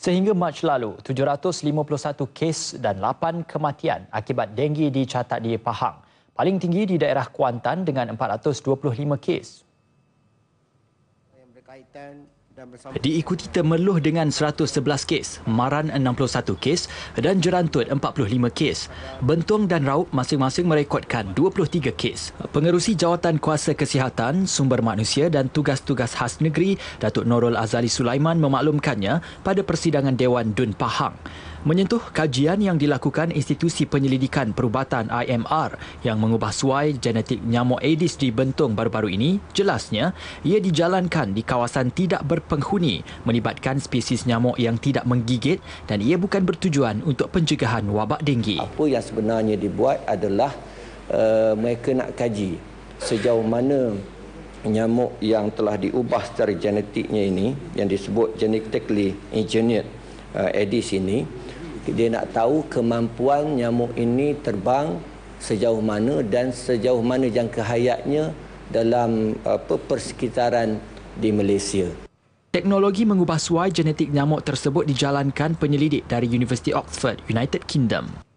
Sehingga Mac lalu, 751 kes dan 8 kematian akibat denggi dicatat di Pahang. Paling tinggi di daerah Kuantan dengan 425 kes. Diikuti temeluh dengan 111 kes, maran 61 kes dan jerantut 45 kes. Bentong dan raup masing-masing merekodkan 23 kes. Pengerusi Jawatan Kuasa Kesihatan, Sumber Manusia dan Tugas-Tugas Khas Negeri, Datuk Norul Azali Sulaiman memaklumkannya pada persidangan Dewan Dun Pahang menyentuh kajian yang dilakukan institusi penyelidikan perubatan IMR yang mengubah suai genetik nyamuk Aedes di Bentong baru-baru ini, jelasnya ia dijalankan di kawasan tidak berpenghuni melibatkan spesies nyamuk yang tidak menggigit dan ia bukan bertujuan untuk pencegahan wabak denggi. Apa yang sebenarnya dibuat adalah uh, mereka nak kaji sejauh mana nyamuk yang telah diubah secara genetiknya ini yang disebut genetically engineered eh, Aedes ini dia nak tahu kemampuan nyamuk ini terbang sejauh mana dan sejauh mana jangka hayatnya dalam apa persekitaran di Malaysia. Teknologi mengubah suai genetik nyamuk tersebut dijalankan penyelidik dari University Oxford, United Kingdom.